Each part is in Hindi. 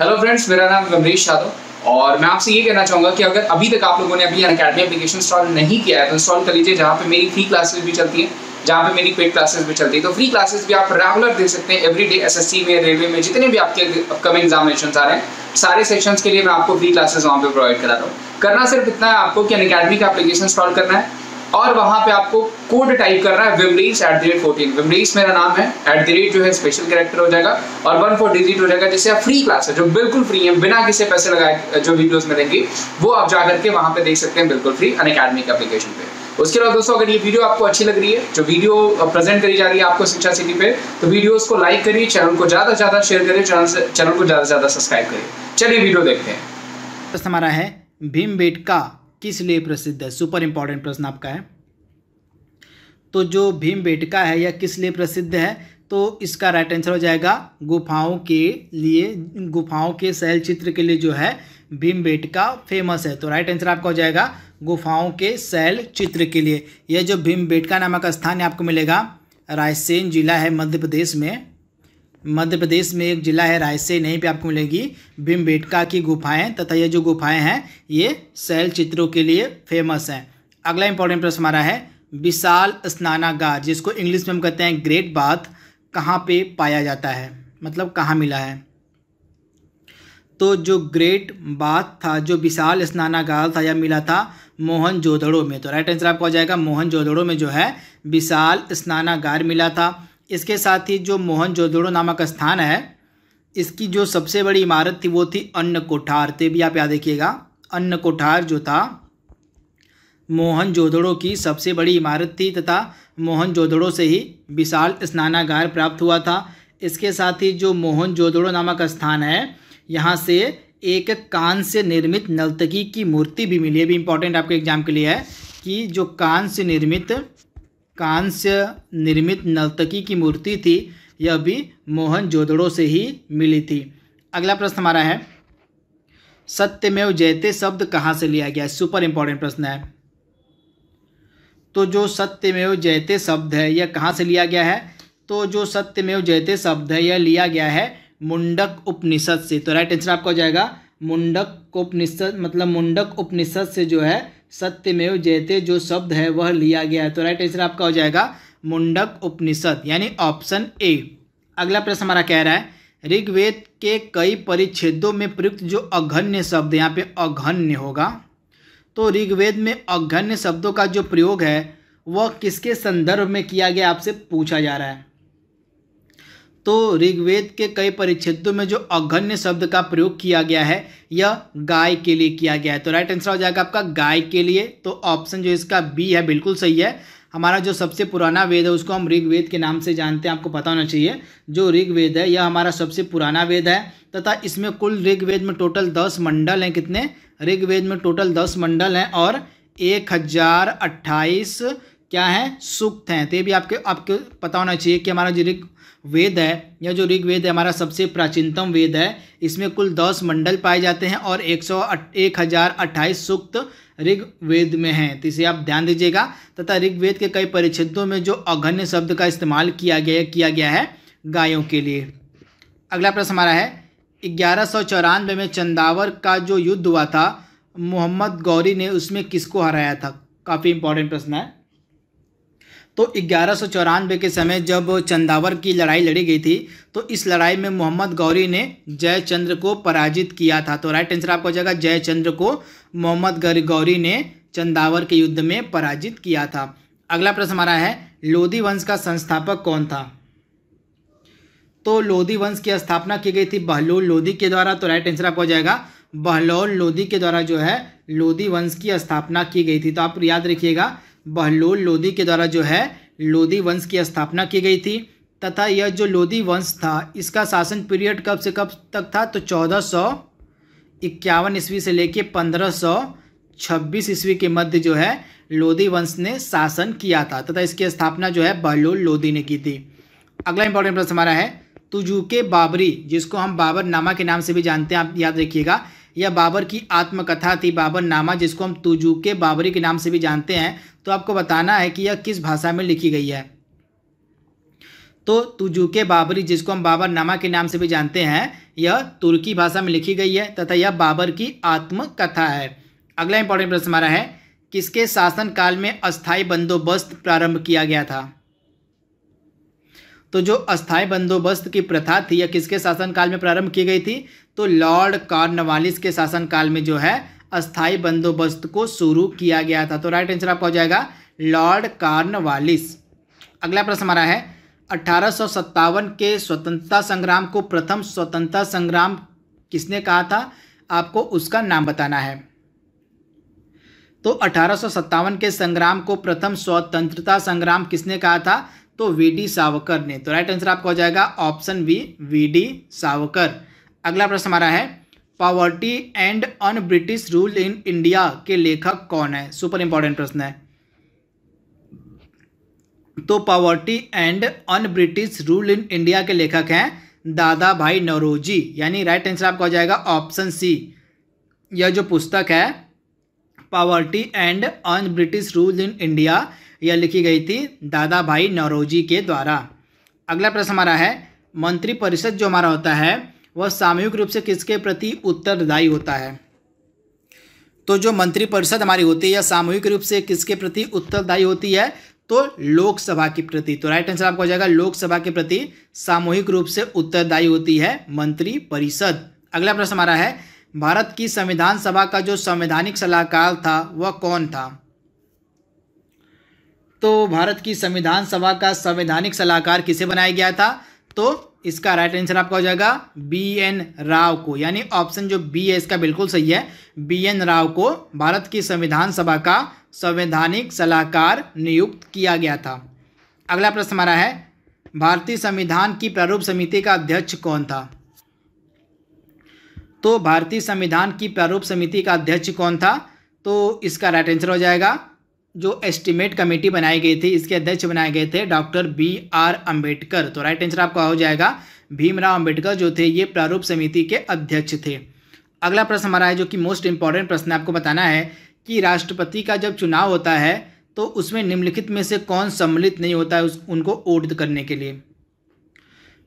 हेलो फ्रेंड्स मेरा नाम गमरीश यादव और मैं आपसे ये कहना चाहूंगा कि अगर अभी तक आप लोगों ने अभी अकेडमी एप्लीकेशन इंस्टॉल नहीं किया है तो इंस्टॉल कर लीजिए जहाँ पे मेरी फ्री क्लासेस भी चलती हैं जहाँ पे मेरी पेड क्लासेस भी चलती है तो फ्री क्लासेस भी आप रेगुलर दे सकते हैं एवरी डे में रेलवे में जितने भी आपके अपकमिंग एग्जामिनेशन आ रहे हैं सारे सेक्शन के लिए मैं आपको फ्री क्लासेस वहाँ पे प्रोवाइड करा रहा हूँ करना सिर्फ इतना है आपको कि अन अकेडमी का एप्लीकेशन इंस्टॉल करना है और वहां पे आपको कोड टाइप करना है विमरीस मेरा नाम है एट द रेट जो है स्पेशल कैरेक्टर हो जाएगा और वन फोर डिजिट हो जाएगा जिससे आप फ्री क्लास है जो बिल्कुल फ्री है बिना किसी पैसे लगाए जो वीडियोस मिलेंगी वो आप जाकर के वहां पे देख सकते हैं बिल्कुल फ्री अन अकेडमी के एप्लीकेशन पे उसके बाद दोस्तों अगर ये वीडियो आपको अच्छी लग रही है जो वीडियो प्रेजेंट करी जा रही है आपको शिक्षा सिटी पे तो वीडियोस को लाइक करिए चैनल को ज़्यादा से ज़्यादा शेयर करिए चैनल चैनल को ज़्यादा से ज़्यादा सब्सक्राइब करिए चलिए वीडियो देखते हैं हमारा है भीम बेट का किस लिए प्रसिद्ध है सुपर इंपॉर्टेंट प्रश्न आपका है तो जो भीम बेटका है यह किस लिए प्रसिद्ध है तो इसका राइट आंसर हो जाएगा गुफाओं के लिए गुफाओं के शैल चित्र के लिए जो है भीम बेटका फेमस है तो राइट आंसर आपका हो जाएगा गुफाओं के शैल चित्र के लिए यह जो भीम बेटका नामक स्थान आपको मिलेगा रायसेन जिला है मध्य प्रदेश में मध्य प्रदेश में एक जिला है रायसेन यहीं पे आपको मिलेगी भीमबेटका की गुफाएं तथा ये जो गुफाएं हैं ये शैल चित्रों के लिए फेमस हैं अगला इंपॉर्टेंट प्रश्न हमारा है विशाल स्नानागार जिसको इंग्लिश में हम कहते हैं ग्रेट बाथ कहाँ पे पाया जाता है मतलब कहाँ मिला है तो जो ग्रेट बाथ था जो विशाल स्नानागार था या मिला था मोहन में तो राइट आंसर आपको आ जाएगा मोहन में जो है विशाल स्नानागार मिला था इसके साथ ही जो मोहन जोदड़ो नामक स्थान है इसकी जो सबसे बड़ी इमारत थी वो थी अन्न कोठार ते भी आप याद देखिएगा अन्न कोठार जो था मोहन जोदड़ो की सबसे बड़ी इमारत थी तथा मोहन जोदड़ो से ही विशाल स्नानागार प्राप्त हुआ था इसके साथ ही जो मोहन जोदड़ो नामक स्थान है यहाँ से एक कान से निर्मित नलतकी की मूर्ति भी मिली है भी इंपॉर्टेंट आपके एग्जाम के लिए है कि जो कान से निर्मित कांस्य निर्मित नर्तकी की मूर्ति थी यह भी मोहन जोदड़ो से ही मिली थी अगला प्रश्न हमारा है सत्यमेव जयते शब्द कहाँ से लिया गया है सुपर इंपॉर्टेंट प्रश्न है तो जो सत्यमेव जयते शब्द है यह कहाँ से लिया गया है तो जो सत्यमेव जयते शब्द है यह लिया गया है मुंडक उपनिषद से तो राइट आंसर आपका हो जाएगा मुंडक उपनिषद मतलब मुंडक उपनिषद से जो है सत्यमेव जयते जो शब्द है वह लिया गया है तो राइट आंसर आपका हो जाएगा मुंडक उपनिषद यानी ऑप्शन ए अगला प्रश्न हमारा कह रहा है ऋग्वेद के कई परिच्छेदों में प्रयुक्त जो अघन्य शब्द यहाँ पे अघन्य होगा तो ऋग्वेद में अघन्य शब्दों का जो प्रयोग है वह किसके संदर्भ में किया गया आपसे पूछा जा रहा है तो ऋग्वेद के कई परिच्छेदों में जो अघन्य शब्द का प्रयोग किया गया है यह गाय के लिए किया गया है तो राइट आंसर हो जाएगा आपका गाय के लिए तो ऑप्शन जो इसका बी है बिल्कुल सही है हमारा जो सबसे पुराना वेद है उसको हम ऋग्वेद के नाम से जानते हैं आपको पता होना चाहिए जो ऋग्वेद है यह हमारा सबसे पुराना वेद है तथा इसमें कुल ऋग्वेद में टोटल दस मंडल हैं कितने ऋग्वेद में टोटल दस मंडल हैं और एक हज़ार अट्ठाईस क्या हैं सूक्त हैं तो ये भी आपके आपके पता होना चाहिए कि हमारा जो ऋग वेद है या जो ऋग वेद है हमारा सबसे प्राचीनतम वेद है इसमें कुल दस मंडल पाए जाते हैं और एक सौ एक हज़ार अट्ठाईस सूक्त ऋग वेद में हैं तो इसे आप ध्यान दीजिएगा तथा ऋग वेद के कई परिच्छेदों में जो अघन्य शब्द का इस्तेमाल किया गया किया गया है गायों के लिए अगला प्रश्न हमारा है ग्यारह सौ चौरानवे में चंदावर का जो युद्ध हुआ था मोहम्मद गौरी ने उसमें किसको हराया था काफ़ी इंपॉर्टेंट प्रश्न है तो ग्यारह के समय जब चंदावर की लड़ाई लड़ी गई थी तो इस लड़ाई में मोहम्मद गौरी ने जयचंद्र को पराजित किया था तो राइट आंसर आपको हो जाएगा जयचंद्र को मोहम्मद गौरी ने चंदावर के युद्ध में पराजित किया था अगला प्रश्न हमारा है लोधी वंश का संस्थापक कौन था तो लोधी वंश की स्थापना की गई थी बहलोल लोधी के द्वारा तो राइट आंसर आपको हो जाएगा बहलोल लोधी के द्वारा जो है लोधी वंश की स्थापना की गई थी तो आप याद रखिएगा बहलोल लोदी के द्वारा जो है लोदी वंश की स्थापना की गई थी तथा यह जो लोदी वंश था इसका शासन पीरियड कब से कब तक था तो चौदह सौ इक्यावन ईस्वी से लेकर पंद्रह सौ छब्बीस ईस्वी के मध्य जो है लोदी वंश ने शासन किया था तथा इसकी स्थापना जो है बहलोल लोदी ने की थी अगला इंपॉर्टेंट प्रश्न हमारा है तुजुके बाबरी जिसको हम बाबर नामा के नाम से भी जानते हैं आप याद रखिएगा यह बाबर की आत्मकथा थी बाबर नामा जिसको हम तुजू के बाबरी के नाम से भी जानते हैं तो आपको बताना है कि यह किस भाषा में लिखी गई है तो तुजू के बाबरी जिसको हम बाबर नामा के नाम से भी जानते हैं यह तुर्की भाषा में लिखी गई है तथा यह बाबर की आत्मकथा है अगला इंपॉर्टेंट प्रश्न हमारा है किसके शासनकाल में अस्थायी बंदोबस्त प्रारंभ किया गया था तो जो अस्थाई बंदोबस्त की प्रथा थी या किसके शासनकाल में प्रारंभ की गई थी तो लॉर्ड कार्नवालिस के शासनकाल में जो है अस्थाई बंदोबस्त को शुरू किया गया था तो राइट आंसर आपका हो जाएगा लॉर्ड कार्नवालिस अगला प्रश्न हमारा है अठारह के स्वतंत्रता संग्राम को प्रथम स्वतंत्रता संग्राम किसने कहा था आपको उसका नाम बताना है तो अठारह के संग्राम को प्रथम स्वतंत्रता संग्राम किसने कहा था तो वीडी सावकर ने तो राइट आंसर आपका हो जाएगा ऑप्शन बी वीडी सावकर अगला प्रश्न हमारा है poverty and un British rule in India के लेखक कौन है सुपर इंपॉर्टेंट प्रश्न है तो poverty and un British rule in India के लेखक हैं दादा भाई नरोजी यानी राइट आंसर आपका हो जाएगा ऑप्शन सी यह जो पुस्तक है poverty and un British rule in India यह लिखी गई थी दादा भाई नरोजी के द्वारा अगला प्रश्न हमारा है मंत्रिपरिषद जो हमारा होता है वह सामूहिक रूप से किसके प्रति उत्तरदायी होता है तो जो मंत्रिपरिषद हमारी होती है या सामूहिक रूप से किसके प्रति उत्तरदायी होती है तो लोकसभा के प्रति तो राइट आंसर आपको हो जाएगा लोकसभा के प्रति सामूहिक रूप से उत्तरदायी होती है मंत्री परिषद अगला प्रश्न हमारा है भारत की संविधान सभा का जो संवैधानिक सलाहकार था वह कौन था तो भारत की संविधान सभा का संवैधानिक सलाहकार किसे बनाया गया था तो इसका राइट आंसर आपका हो जाएगा बी एन राव को यानी ऑप्शन जो बी है इसका बिल्कुल सही है बी एन राव को भारत की संविधान सभा का संवैधानिक सलाहकार नियुक्त किया गया था अगला प्रश्न हमारा है भारतीय संविधान की प्रारूप समिति का अध्यक्ष कौन था तो भारतीय संविधान की प्रारूप समिति का अध्यक्ष कौन था तो इसका राइट आंसर हो जाएगा जो एस्टिमेट कमेटी बनाई गई थी इसके अध्यक्ष बनाए गए थे डॉक्टर बी आर अम्बेडकर तो राइट आंसर आपका हो जाएगा भीमराव अम्बेडकर जो थे ये प्रारूप समिति के अध्यक्ष थे अगला प्रश्न हमारा है जो कि मोस्ट इंपॉर्टेंट प्रश्न आपको बताना है कि राष्ट्रपति का जब चुनाव होता है तो उसमें निम्नलिखित में से कौन सम्मिलित नहीं होता है उस उनको वोट करने के लिए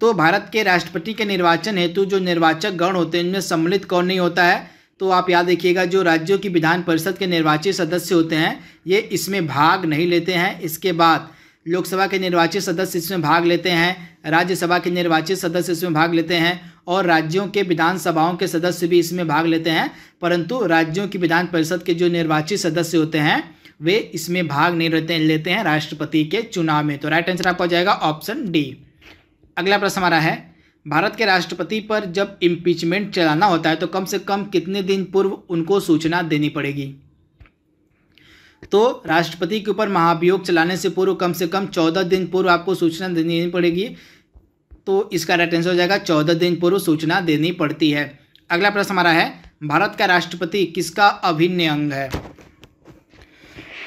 तो भारत के राष्ट्रपति के निर्वाचन हेतु जो निर्वाचक गण होते हैं उनमें सम्मिलित कौन नहीं होता है तो आप याद रखिएगा जो राज्यों की विधान परिषद के निर्वाचित सदस्य होते हैं ये इसमें भाग नहीं लेते हैं इसके बाद लोकसभा के निर्वाचित सदस्य इसमें भाग लेते हैं राज्यसभा के निर्वाचित सदस्य इसमें भाग लेते हैं और राज्यों के विधानसभाओं के सदस्य भी इसमें भाग लेते हैं परंतु राज्यों की विधान परिषद के जो निर्वाचित सदस्य होते हैं वे इसमें भाग नहीं लेते लेते हैं राष्ट्रपति के चुनाव में तो राइट आंसर आपका हो जाएगा ऑप्शन डी अगला प्रश्न हमारा है भारत के राष्ट्रपति पर जब इम्पीचमेंट चलाना होता है तो कम से कम कितने दिन पूर्व उनको सूचना देनी पड़ेगी तो राष्ट्रपति के ऊपर महाभियोग चलाने से पूर्व कम से कम चौदह दिन पूर्व आपको सूचना देनी पड़ेगी तो इसका राइट आंसर हो जाएगा चौदह दिन पूर्व सूचना देनी पड़ती है अगला प्रश्न हमारा है भारत का राष्ट्रपति किसका अभिन्न अंग है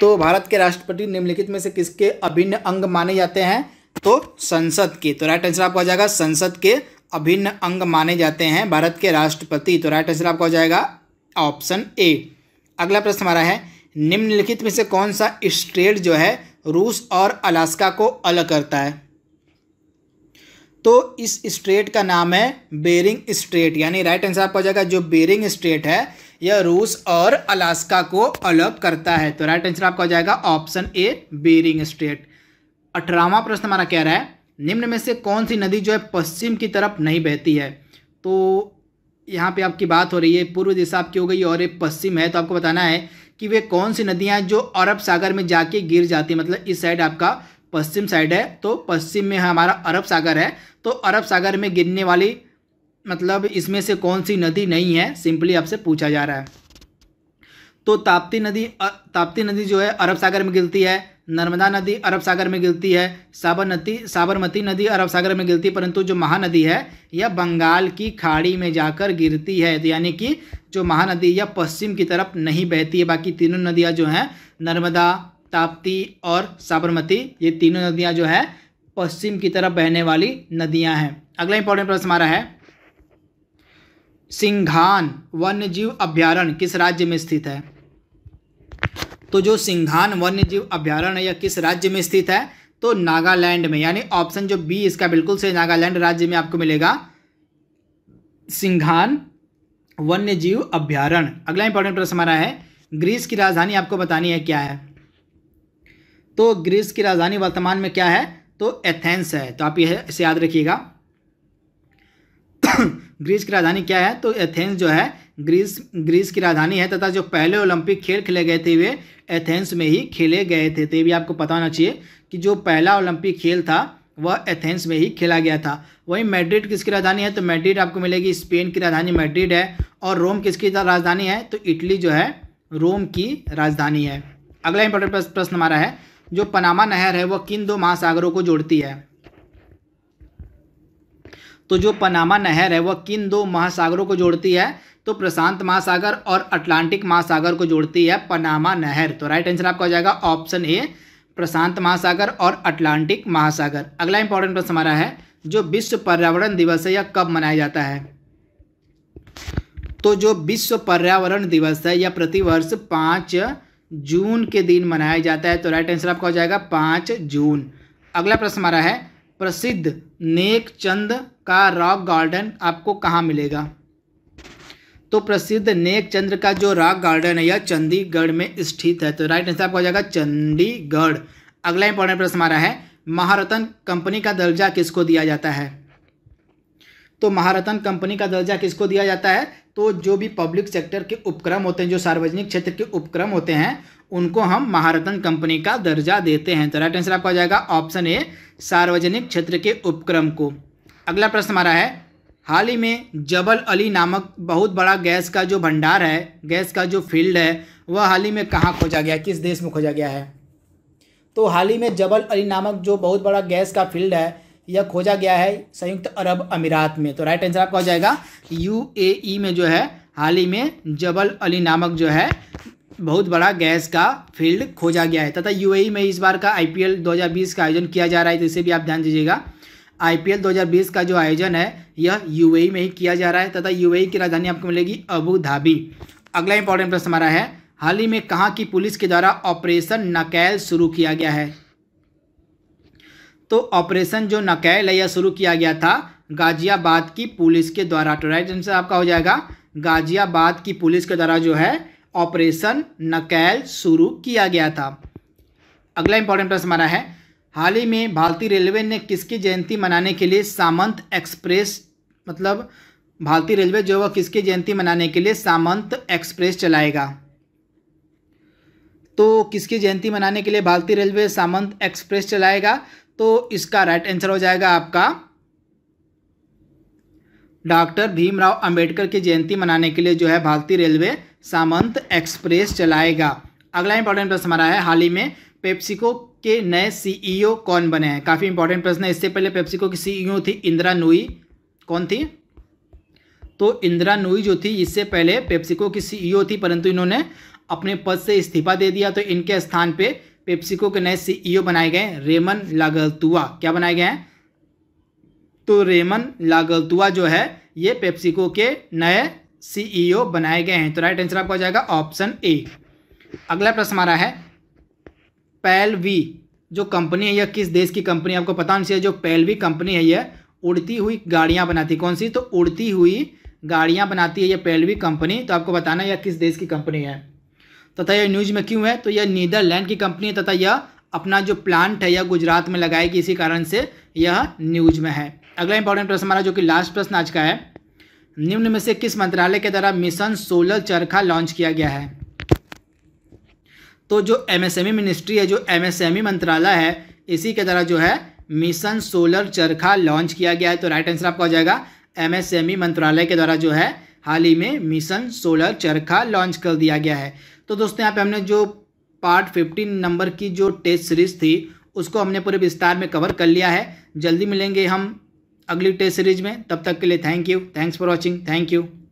तो भारत के राष्ट्रपति निम्नलिखित में से किसके अभिन्न अंग माने जाते हैं तो संसद के तो राइट आंसर आपका हो जाएगा संसद के अभिन्न अंग माने जाते हैं भारत के राष्ट्रपति तो राइट आंसर आपका हो जाएगा ऑप्शन ए अगला प्रश्न हमारा है निम्नलिखित में से कौन सा स्टेट जो है रूस और अलास्का को अलग करता है तो इस स्टेट का नाम है बेरिंग स्टेट यानी राइट आंसर आपका हो जाएगा जो बेरिंग स्टेट है यह रूस और अलास्का को अलग करता है तो राइट आंसर आपका हो जाएगा ऑप्शन ए बेरिंग स्टेट अठारहवा प्रश्न हमारा कह रहा है निम्न में से कौन सी नदी जो है पश्चिम की तरफ नहीं बहती है तो यहाँ पे आपकी बात हो रही है पूर्व दिशा आपकी हो गई और ये पश्चिम है तो आपको बताना है कि वे कौन सी नदियाँ जो अरब सागर में जाके गिर जाती मतलब इस साइड आपका पश्चिम साइड है तो पश्चिम में हमारा अरब सागर है तो अरब सागर में गिरने वाली मतलब इसमें से कौन सी नदी नहीं है सिंपली आपसे पूछा जा रहा है तो ताप्ती नदी ताप्ती नदी जो है अरब सागर में गिरती है नर्मदा नदी अरब सागर में गिरती है साबर नदी साबरमती नदी अरब सागर में गिरती है परंतु जो महानदी है यह बंगाल की खाड़ी में जाकर गिरती है तो यानी कि जो महानदी यह पश्चिम की तरफ नहीं बहती है बाकी तीनों नदियाँ जो हैं नर्मदा ताप्ती और साबरमती ये तीनों नदियाँ जो है पश्चिम की तरफ बहने वाली नदियाँ हैं अगला इंपॉर्टेंट प्रश्न हमारा है सिंघान वन्यजीव अभ्यारण्य किस राज्य में स्थित है तो जो सिंघान वन्यजीव अभ्यारण्य या किस राज्य में स्थित है तो नागालैंड में यानी ऑप्शन जो बी इसका बिल्कुल से नागालैंड राज्य में आपको मिलेगा सिंघान वन्यजीव अभ्यारण अगला इंपॉर्टेंट प्रश्न हमारा है ग्रीस की राजधानी आपको बतानी है क्या है तो ग्रीस की राजधानी वर्तमान में क्या है तो एथेंस है तो आप यह इसे याद रखिएगा ग्रीस की राजधानी क्या है तो एथेंस जो है ग्रीस ग्रीस की राजधानी है तथा जो पहले ओलंपिक खेल खेले गए थे वे एथेंस में ही खेले गए थे तो ये भी आपको पता होना चाहिए कि जो पहला ओलंपिक खेल था वह एथेंस में ही खेला गया था वहीं मैड्रिड किसकी राजधानी है तो मैड्रिड आपको मिलेगी स्पेन की राजधानी मैड्रिड है और रोम किसकी राजधानी है तो इटली जो है रोम की राजधानी है अगला इंपॉर्टेंट प्रश्न हमारा है जो पनामा नहर है वह किन दो महासागरों को जोड़ती है तो जो पनामा नहर है वह किन दो महासागरों को जोड़ती है तो प्रशांत महासागर और अटलांटिक महासागर को जोड़ती है पनामा नहर तो राइट आंसर आपका हो जाएगा ऑप्शन ए प्रशांत महासागर और अटलांटिक महासागर अगला इंपॉर्टेंट प्रश्न हमारा है जो विश्व पर्यावरण दिवस है यह कब मनाया जाता है तो जो विश्व पर्यावरण दिवस है यह प्रतिवर्ष पाँच जून के दिन मनाया जाता है तो राइट आंसर आपका हो जाएगा पाँच जून अगला प्रश्न हमारा है प्रसिद्ध नेक चंद का रॉक गार्डन आपको कहाँ मिलेगा तो प्रसिद्ध नेक चंद्र का जो रॉक गार्डन है यह चंडीगढ़ में स्थित है तो राइट आंसर आपका हो जाएगा चंडीगढ़ अगला इंपॉर्टेंट प्रश्न हमारा है महारतन कंपनी का दर्जा किसको दिया जाता है तो महारतन कंपनी का दर्जा किसको दिया जाता है तो जो भी पब्लिक सेक्टर के उपक्रम होते हैं जो सार्वजनिक क्षेत्र के उपक्रम होते हैं उनको हम महारतन कंपनी का दर्जा देते हैं तो राइट आंसर आपका हो जाएगा ऑप्शन ए सार्वजनिक क्षेत्र के उपक्रम को अगला प्रश्न हमारा है हाल ही में जबल अली नामक बहुत बड़ा गैस का जो भंडार है गैस का जो फील्ड है वह हाल ही में कहाँ खोजा गया किस देश में खोजा गया है तो हाल ही में जबल अली नामक जो बहुत बड़ा गैस का फील्ड है यह खोजा गया है संयुक्त अरब अमीरात में तो राइट आंसर आपका हो जाएगा ई e में जो है हाल ही में जबल अली नामक जो है बहुत बड़ा गैस का फील्ड खोजा गया है तथा यूएई e में इस बार का आईपीएल 2020 का आयोजन किया जा रहा है तो इसे भी आप ध्यान दीजिएगा आईपीएल 2020 का जो आयोजन है यह यूएई में ही किया जा रहा है तथा यूएई की राजधानी आपको मिलेगी अबू धाबी अगला इंपॉर्टेंट प्रश्न हमारा है हाल ही में कहा की पुलिस के द्वारा ऑपरेशन नकैल शुरू किया गया है तो ऑपरेशन जो नकैल है यह शुरू किया गया था गाजियाबाद की पुलिस के द्वारा तो राइट आंसर आपका हो जाएगा गाजियाबाद की पुलिस के द्वारा जो है ऑपरेशन नकैल शुरू किया गया था अगला इंपॉर्टेंट प्रश्न हमारा है हाल ही में भारतीय रेलवे ने किसकी जयंती मनाने के लिए सामंत एक्सप्रेस मतलब भारतीय रेलवे जो वह किसकी जयंती मनाने के लिए सामंत एक्सप्रेस चलाएगा तो किसकी जयंती मनाने के लिए भारतीय रेलवे सामंत एक्सप्रेस चलाएगा तो इसका राइट आंसर हो जाएगा आपका डॉक्टर भीमराव अंबेडकर की जयंती मनाने के लिए जो है भारतीय रेलवे सामंत एक्सप्रेस चलाएगा अगला इंपॉर्टेंट प्रश्न हमारा है हाल ही में पेप्सिको के नए सीईओ e कौन बने हैं काफ़ी इंपॉर्टेंट प्रश्न है इससे पहले पेप्सिको की सीईओ e थी इंदिरा नोई कौन थी तो इंदिरा नोई जो थी इससे पहले पेप्सिको की सीईओ e थी परंतु इन्होंने अपने पद से इस्तीफा दे दिया तो इनके स्थान पे पेप्सिको के नए सीईओ बनाए गए रेमन लागलतुआ क्या बनाए गए हैं तो रेमन लागलतुआ जो है ये पेप्सिको के नए सीईओ बनाए गए हैं तो राइट आंसर आपका हो जाएगा ऑप्शन ए अगला प्रश्न हमारा है पैलवी जो कंपनी है यह किस देश की कंपनी आपको पता नहीं चाहिए जो पैलवी कंपनी है यह उड़ती हुई गाड़ियाँ बनाती है कौन सी तो उड़ती हुई गाड़ियाँ बनाती है यह पैलवी कंपनी तो आपको बताना यह किस देश की कंपनी है तथा यह न्यूज में क्यों है तो यह नीदरलैंड की कंपनी है तथा यह अपना जो प्लांट है यह गुजरात में लगाएगी इसी कारण से यह न्यूज में है अगला इंपॉर्टेंट प्रश्न हमारा जो कि लास्ट प्रश्न आज का है निम्न में से किस मंत्रालय के द्वारा मिशन सोलर चरखा लॉन्च किया गया है तो जो एमएसएमई मिनिस्ट्री e है जो एमएसएमई e मंत्रालय है इसी के द्वारा जो है मिशन सोलर चरखा लॉन्च किया गया है तो राइट आंसर आपका हो जाएगा एमएसएमई e मंत्रालय के द्वारा जो है हाल ही में मिशन सोलर चरखा लॉन्च कर दिया गया है तो दोस्तों यहाँ पे हमने जो पार्ट फिफ्टीन नंबर की जो टेस्ट सीरीज थी उसको हमने पूरे विस्तार में कवर कर लिया है जल्दी मिलेंगे हम अगली टेस्ट सीरीज में तब तक के लिए thank you thanks for watching thank you